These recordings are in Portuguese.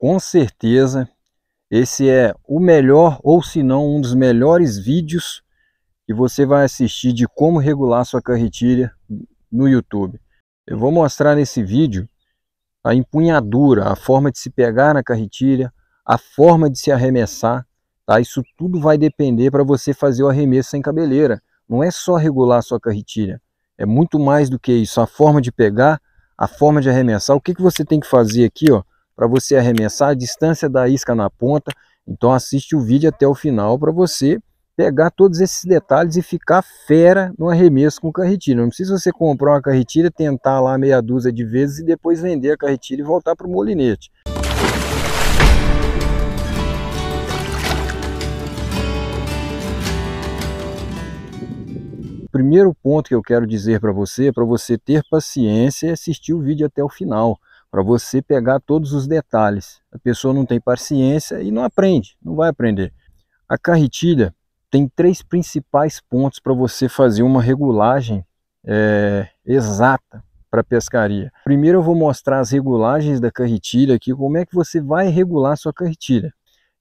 com certeza esse é o melhor ou se não um dos melhores vídeos que você vai assistir de como regular sua carretilha no YouTube. Eu vou mostrar nesse vídeo a empunhadura, a forma de se pegar na carretilha, a forma de se arremessar, tá? Isso tudo vai depender para você fazer o arremesso sem cabeleira. Não é só regular sua carretilha, é muito mais do que isso. A forma de pegar, a forma de arremessar. O que, que você tem que fazer aqui, ó? para você arremessar, a distância da isca na ponta. Então assiste o vídeo até o final para você pegar todos esses detalhes e ficar fera no arremesso com carretilha. Não precisa você comprar uma carretilha, tentar lá meia dúzia de vezes e depois vender a carretilha e voltar para o molinete. O primeiro ponto que eu quero dizer para você, é para você ter paciência e assistir o vídeo até o final para você pegar todos os detalhes. A pessoa não tem paciência e não aprende, não vai aprender. A carretilha tem três principais pontos para você fazer uma regulagem é, exata para pescaria. Primeiro eu vou mostrar as regulagens da carretilha aqui, como é que você vai regular sua carretilha.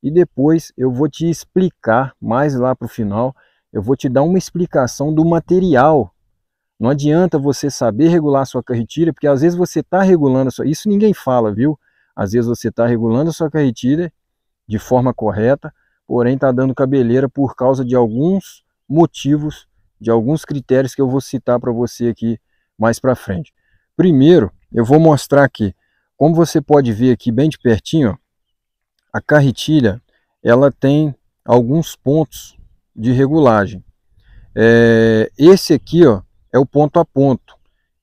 E depois eu vou te explicar mais lá para o final, eu vou te dar uma explicação do material não adianta você saber regular a sua carretilha, porque às vezes você está regulando a sua. Isso ninguém fala, viu? Às vezes você está regulando a sua carretilha de forma correta, porém está dando cabeleira por causa de alguns motivos, de alguns critérios que eu vou citar para você aqui mais para frente. Primeiro, eu vou mostrar aqui, como você pode ver aqui bem de pertinho, a carretilha ela tem alguns pontos de regulagem. É, esse aqui, ó, é o ponto a ponto.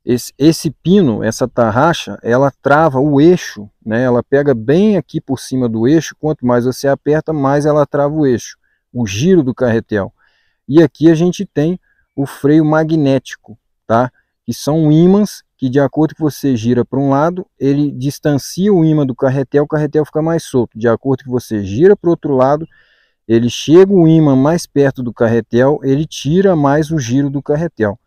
Esse, esse pino, essa tarraxa, ela trava o eixo, né? ela pega bem aqui por cima do eixo, quanto mais você aperta, mais ela trava o eixo, o giro do carretel. E aqui a gente tem o freio magnético, tá? que são ímãs que de acordo que você gira para um lado, ele distancia o ímã do carretel, o carretel fica mais solto. De acordo que você gira para o outro lado, ele chega o ímã mais perto do carretel, ele tira mais o giro do carretel.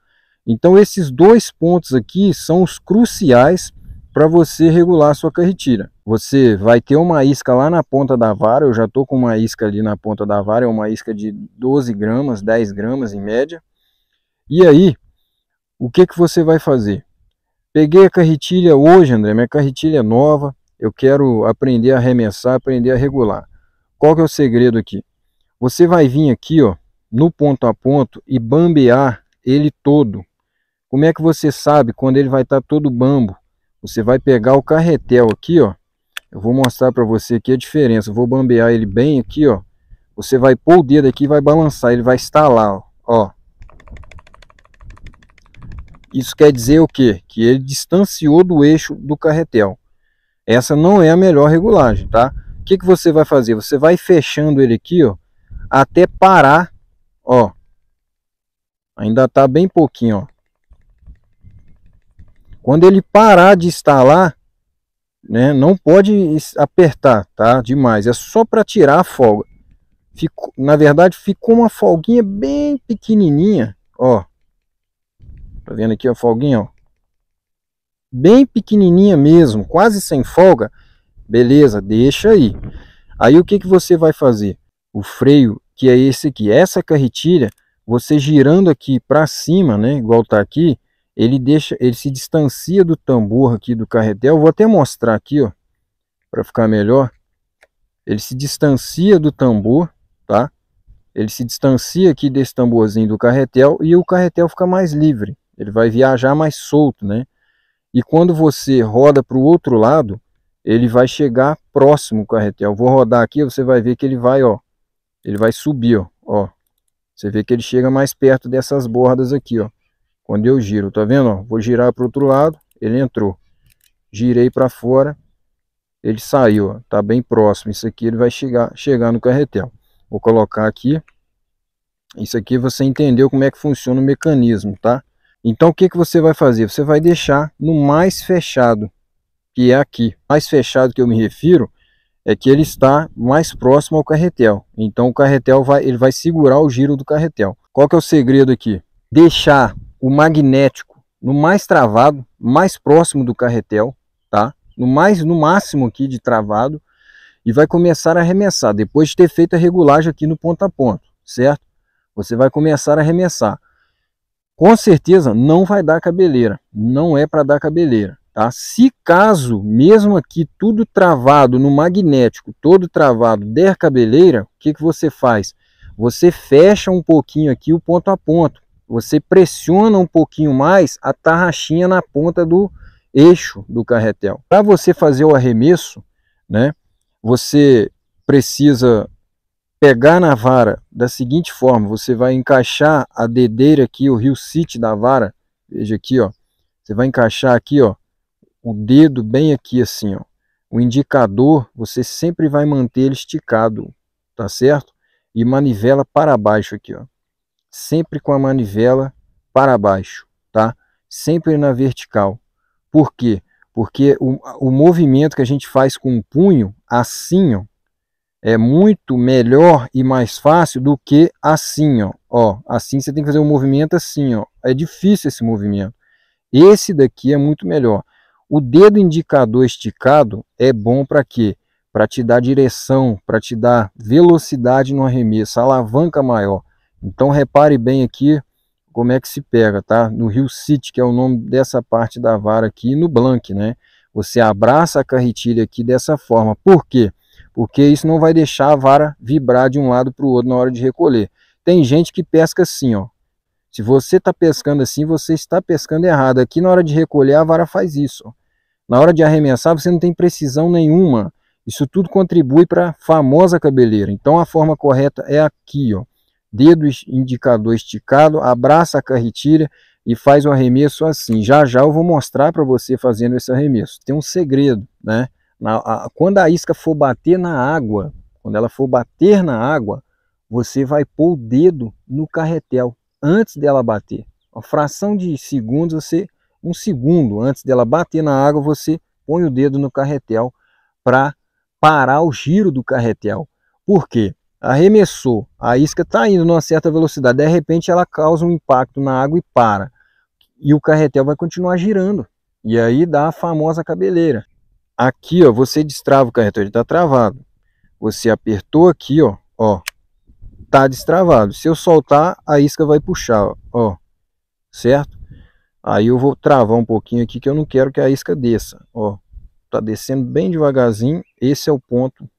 Então esses dois pontos aqui são os cruciais para você regular a sua carretilha. Você vai ter uma isca lá na ponta da vara, eu já estou com uma isca ali na ponta da vara, é uma isca de 12 gramas, 10 gramas em média. E aí, o que, que você vai fazer? Peguei a carretilha hoje, André, minha carretilha é nova, eu quero aprender a arremessar, aprender a regular. Qual que é o segredo aqui? Você vai vir aqui ó, no ponto a ponto e bambear ele todo. Como é que você sabe quando ele vai estar tá todo bambo? Você vai pegar o carretel aqui, ó. Eu vou mostrar para você aqui a diferença. Eu vou bambear ele bem aqui, ó. Você vai pôr o dedo aqui e vai balançar. Ele vai estalar, ó. ó. Isso quer dizer o quê? Que ele distanciou do eixo do carretel. Essa não é a melhor regulagem, tá? O que, que você vai fazer? Você vai fechando ele aqui, ó. Até parar, ó. Ainda tá bem pouquinho, ó. Quando ele parar de instalar, né, não pode apertar tá, demais, é só para tirar a folga. Ficou, na verdade, ficou uma folguinha bem pequenininha, ó. Tá vendo aqui a folguinha, ó? Bem pequenininha mesmo, quase sem folga. Beleza, deixa aí. Aí o que, que você vai fazer? O freio, que é esse aqui, essa carretilha, você girando aqui para cima, né, igual tá aqui, ele deixa, ele se distancia do tambor aqui do carretel. Vou até mostrar aqui, ó, para ficar melhor. Ele se distancia do tambor, tá? Ele se distancia aqui desse tamborzinho do carretel e o carretel fica mais livre. Ele vai viajar mais solto, né? E quando você roda para o outro lado, ele vai chegar próximo ao carretel. Vou rodar aqui, você vai ver que ele vai, ó, ele vai subir, ó. Você vê que ele chega mais perto dessas bordas aqui, ó. Quando eu giro, tá vendo? Ó, vou girar para o outro lado, ele entrou. Girei para fora, ele saiu, ó, tá bem próximo. Isso aqui ele vai chegar, chegar no carretel. Vou colocar aqui. Isso aqui você entendeu como é que funciona o mecanismo, tá? Então o que, que você vai fazer? Você vai deixar no mais fechado, que é aqui. Mais fechado que eu me refiro é que ele está mais próximo ao carretel. Então o carretel vai, ele vai segurar o giro do carretel. Qual que é o segredo aqui? Deixar o magnético no mais travado, mais próximo do carretel, tá? No mais no máximo aqui de travado e vai começar a arremessar depois de ter feito a regulagem aqui no ponto a ponto, certo? Você vai começar a arremessar. Com certeza não vai dar cabeleira, não é para dar cabeleira, tá? Se caso, mesmo aqui tudo travado no magnético, todo travado, der cabeleira, o que que você faz? Você fecha um pouquinho aqui o ponto a ponto, você pressiona um pouquinho mais a tarraxinha na ponta do eixo do carretel. Para você fazer o arremesso, né, você precisa pegar na vara da seguinte forma, você vai encaixar a dedeira aqui, o rio city da vara, veja aqui, ó, você vai encaixar aqui, ó, o dedo bem aqui assim, ó. O indicador, você sempre vai manter ele esticado, tá certo? E manivela para baixo aqui, ó sempre com a manivela para baixo, tá? Sempre na vertical. Por quê? Porque o, o movimento que a gente faz com o punho, assim, ó, é muito melhor e mais fácil do que assim, ó. ó. Assim você tem que fazer um movimento assim, ó. É difícil esse movimento. Esse daqui é muito melhor. O dedo indicador esticado é bom para quê? Para te dar direção, para te dar velocidade no arremesso, alavanca maior. Então repare bem aqui como é que se pega, tá? No Rio City, que é o nome dessa parte da vara aqui, no blank, né? Você abraça a carretilha aqui dessa forma. Por quê? Porque isso não vai deixar a vara vibrar de um lado para o outro na hora de recolher. Tem gente que pesca assim, ó. Se você está pescando assim, você está pescando errado. Aqui na hora de recolher, a vara faz isso. Na hora de arremessar, você não tem precisão nenhuma. Isso tudo contribui para a famosa cabeleira. Então a forma correta é aqui, ó dedo indicador esticado, abraça a carretilha e faz um arremesso assim. Já já eu vou mostrar para você fazendo esse arremesso. Tem um segredo, né? Na, a, quando a isca for bater na água, quando ela for bater na água, você vai pôr o dedo no carretel antes dela bater. Uma fração de segundos, você, um segundo antes dela bater na água, você põe o dedo no carretel para parar o giro do carretel. Por quê? arremessou, a isca está indo numa certa velocidade, de repente ela causa um impacto na água e para. E o carretel vai continuar girando. E aí dá a famosa cabeleira. Aqui, ó, você destrava o carretel, ele está travado. Você apertou aqui, ó, ó, tá destravado. Se eu soltar, a isca vai puxar, ó, ó certo? Aí eu vou travar um pouquinho aqui que eu não quero que a isca desça, ó. Tá descendo bem devagarzinho, esse é o ponto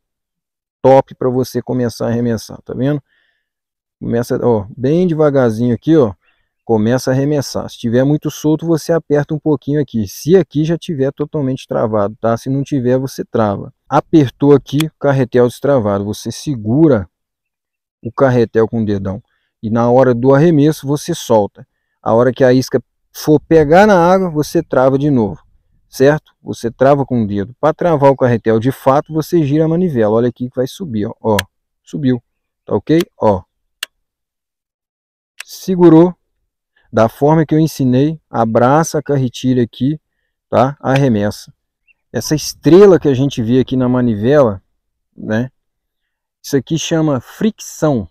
top para você começar a arremessar, tá vendo? Começa, ó, bem devagarzinho aqui, ó, começa a arremessar. Se tiver muito solto, você aperta um pouquinho aqui. Se aqui já tiver totalmente travado, tá? Se não tiver, você trava. Apertou aqui, carretel destravado. Você segura o carretel com o dedão e na hora do arremesso você solta. A hora que a isca for pegar na água, você trava de novo certo? Você trava com o dedo. Para travar o carretel de fato, você gira a manivela. Olha aqui que vai subir, ó. ó subiu, tá ok? Ó. Segurou. Da forma que eu ensinei, abraça a carretilha aqui, tá? Arremessa. Essa estrela que a gente vê aqui na manivela, né? Isso aqui chama fricção,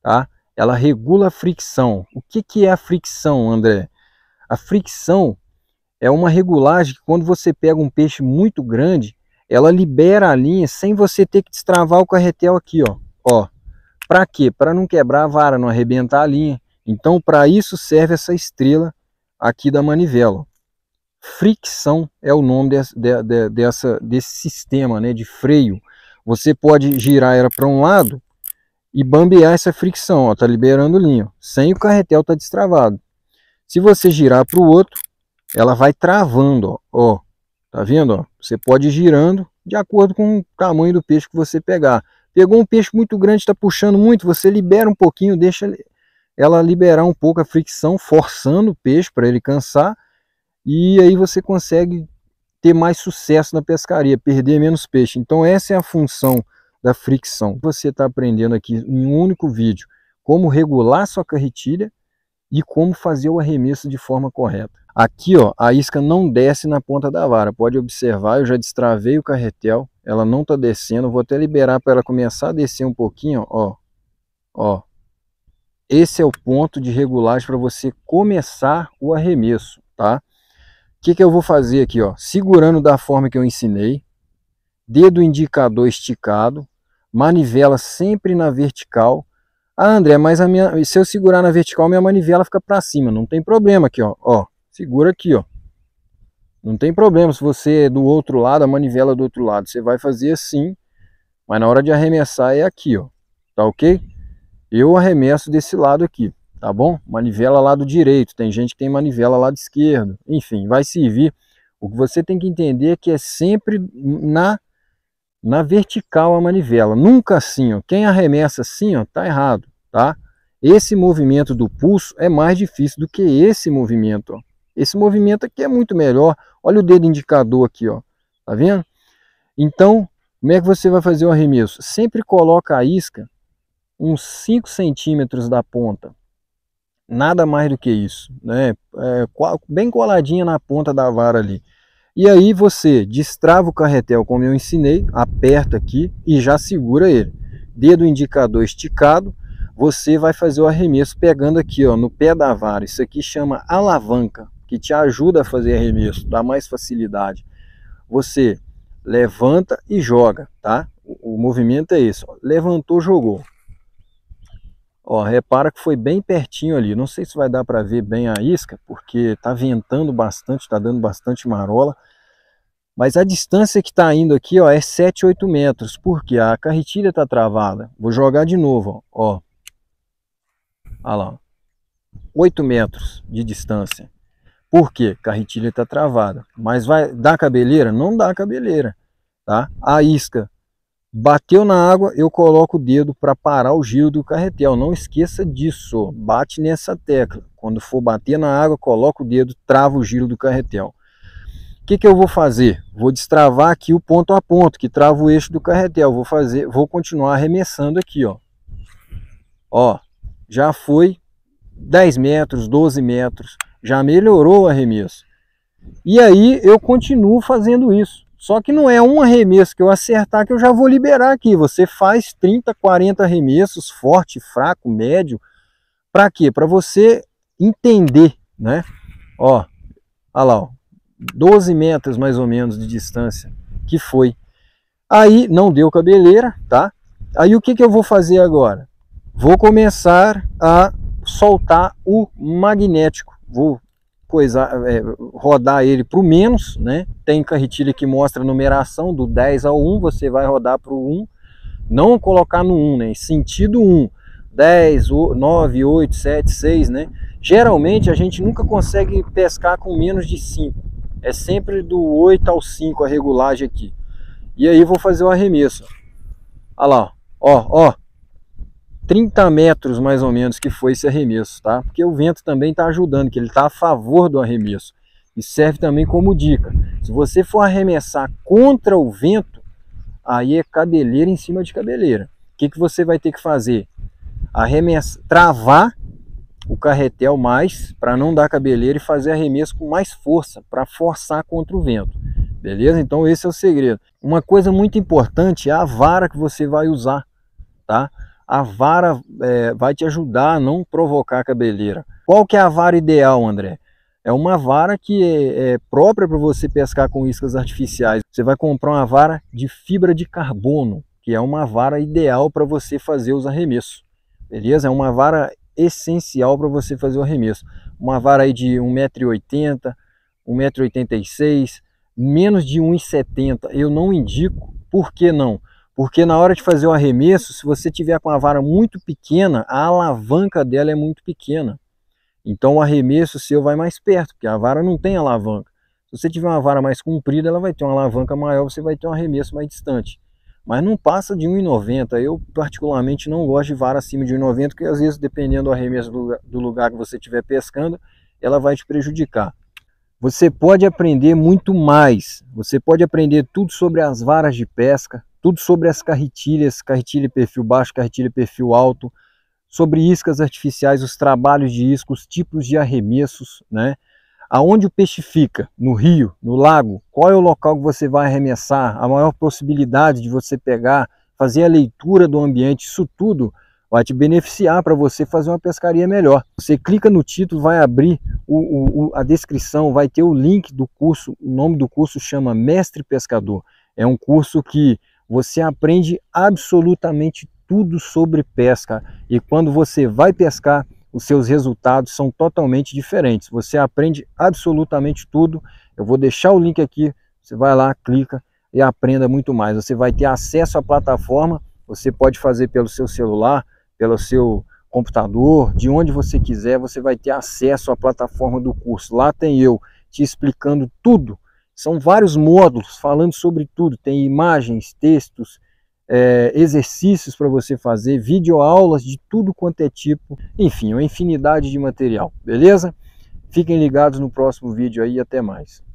tá? Ela regula a fricção. O que, que é a fricção, André? A fricção é uma regulagem que quando você pega um peixe muito grande, ela libera a linha sem você ter que destravar o carretel aqui, ó. ó. Para quê? Para não quebrar a vara, não arrebentar a linha. Então, para isso serve essa estrela aqui da manivela. Fricção é o nome de, de, dessa, desse sistema né, de freio. Você pode girar ela para um lado e bambear essa fricção, ó, tá liberando linha, ó, sem o carretel tá destravado. Se você girar para o outro, ela vai travando, ó, ó tá vendo? Ó? Você pode ir girando de acordo com o tamanho do peixe que você pegar. Pegou um peixe muito grande, está puxando muito, você libera um pouquinho, deixa ela liberar um pouco a fricção, forçando o peixe para ele cansar, e aí você consegue ter mais sucesso na pescaria, perder menos peixe. Então essa é a função da fricção. Você está aprendendo aqui em um único vídeo como regular sua carretilha e como fazer o arremesso de forma correta. Aqui, ó, a isca não desce na ponta da vara. Pode observar, eu já destravei o carretel. Ela não está descendo. Vou até liberar para ela começar a descer um pouquinho, ó. Ó. Esse é o ponto de regulagem para você começar o arremesso, tá? O que, que eu vou fazer aqui, ó? Segurando da forma que eu ensinei. Dedo indicador esticado. Manivela sempre na vertical. Ah, André, mas minha, se eu segurar na vertical, minha manivela fica para cima. Não tem problema aqui, ó. ó segura aqui, ó. Não tem problema se você é do outro lado, a manivela é do outro lado. Você vai fazer assim, mas na hora de arremessar é aqui, ó. Tá ok? Eu arremesso desse lado aqui, tá bom? Manivela lado direito, tem gente que tem manivela lado esquerdo. Enfim, vai servir. O que você tem que entender é que é sempre na, na vertical a manivela. Nunca assim, ó. Quem arremessa assim, ó, tá errado, tá? Esse movimento do pulso é mais difícil do que esse movimento, ó. Esse movimento aqui é muito melhor. Olha o dedo indicador aqui, ó. Tá vendo? Então, como é que você vai fazer o arremesso? Sempre coloca a isca uns 5 centímetros da ponta. Nada mais do que isso, né? É, bem coladinha na ponta da vara ali. E aí você destrava o carretel como eu ensinei, aperta aqui e já segura ele. Dedo indicador esticado, você vai fazer o arremesso pegando aqui ó, no pé da vara. Isso aqui chama alavanca que te ajuda a fazer arremesso, dá mais facilidade. Você levanta e joga, tá? O, o movimento é esse, ó, levantou, jogou. Ó, repara que foi bem pertinho ali, não sei se vai dar para ver bem a isca, porque tá ventando bastante, tá dando bastante marola, mas a distância que está indo aqui ó, é 7, 8 metros, porque a carretilha está travada. Vou jogar de novo, ó. ó. Olha lá, 8 metros de distância. Por quê? Carretilha está travada. Mas vai dar cabeleira? Não dá cabeleira. Tá? A isca bateu na água, eu coloco o dedo para parar o giro do carretel. Não esqueça disso. Bate nessa tecla. Quando for bater na água, coloca o dedo, trava o giro do carretel. O que, que eu vou fazer? Vou destravar aqui o ponto a ponto, que trava o eixo do carretel. Vou fazer, vou continuar arremessando aqui, ó. Ó, já foi 10 metros, 12 metros já melhorou o arremesso. E aí eu continuo fazendo isso. Só que não é um arremesso que eu acertar que eu já vou liberar aqui. Você faz 30, 40 arremessos, forte, fraco, médio. Para quê? Para você entender, né? Ó, olha lá, ó, 12 metros mais ou menos de distância que foi. Aí não deu cabeleira, tá? Aí o que, que eu vou fazer agora? Vou começar a soltar o magnético vou coisar, é, rodar ele para o menos, né? Tem carretilha que mostra a numeração do 10 ao 1, você vai rodar para o 1, não colocar no 1, né? Sentido 1, 10, 9, 8, 7, 6, né? Geralmente a gente nunca consegue pescar com menos de 5, é sempre do 8 ao 5 a regulagem aqui. E aí vou fazer o arremesso. Olha lá, ó, ó, 30 metros mais ou menos que foi esse arremesso, tá? Porque o vento também está ajudando, que ele está a favor do arremesso. E serve também como dica. Se você for arremessar contra o vento, aí é cabeleira em cima de cabeleira. O que, que você vai ter que fazer? Arremessar, travar o carretel mais para não dar cabeleira e fazer arremesso com mais força, para forçar contra o vento. Beleza? Então esse é o segredo. Uma coisa muito importante é a vara que você vai usar, tá? a vara é, vai te ajudar a não provocar cabeleira. Qual que é a vara ideal, André? É uma vara que é, é própria para você pescar com iscas artificiais. Você vai comprar uma vara de fibra de carbono, que é uma vara ideal para você fazer os arremessos. Beleza? É uma vara essencial para você fazer o arremesso. Uma vara aí de 1,80m, 1,86m, menos de 1,70m. Eu não indico, por que não? Porque na hora de fazer o arremesso, se você tiver com a vara muito pequena, a alavanca dela é muito pequena. Então o arremesso seu vai mais perto, porque a vara não tem alavanca. Se você tiver uma vara mais comprida, ela vai ter uma alavanca maior, você vai ter um arremesso mais distante. Mas não passa de 1,90. Eu particularmente não gosto de vara acima de 1,90, porque às vezes, dependendo do arremesso do lugar que você estiver pescando, ela vai te prejudicar. Você pode aprender muito mais. Você pode aprender tudo sobre as varas de pesca, tudo sobre as carretilhas, carretilha perfil baixo, carretilha perfil alto, sobre iscas artificiais, os trabalhos de iscos, os tipos de arremessos, né? Aonde o peixe fica? No rio, no lago? Qual é o local que você vai arremessar? A maior possibilidade de você pegar, fazer a leitura do ambiente, isso tudo vai te beneficiar para você fazer uma pescaria melhor. Você clica no título, vai abrir o, o, a descrição, vai ter o link do curso, o nome do curso chama Mestre Pescador. É um curso que você aprende absolutamente tudo sobre pesca e quando você vai pescar, os seus resultados são totalmente diferentes. Você aprende absolutamente tudo. Eu vou deixar o link aqui, você vai lá, clica e aprenda muito mais. Você vai ter acesso à plataforma, você pode fazer pelo seu celular, pelo seu computador, de onde você quiser, você vai ter acesso à plataforma do curso. Lá tem eu te explicando tudo. São vários módulos falando sobre tudo. Tem imagens, textos, é, exercícios para você fazer, videoaulas de tudo quanto é tipo. Enfim, uma infinidade de material, beleza? Fiquem ligados no próximo vídeo aí e até mais.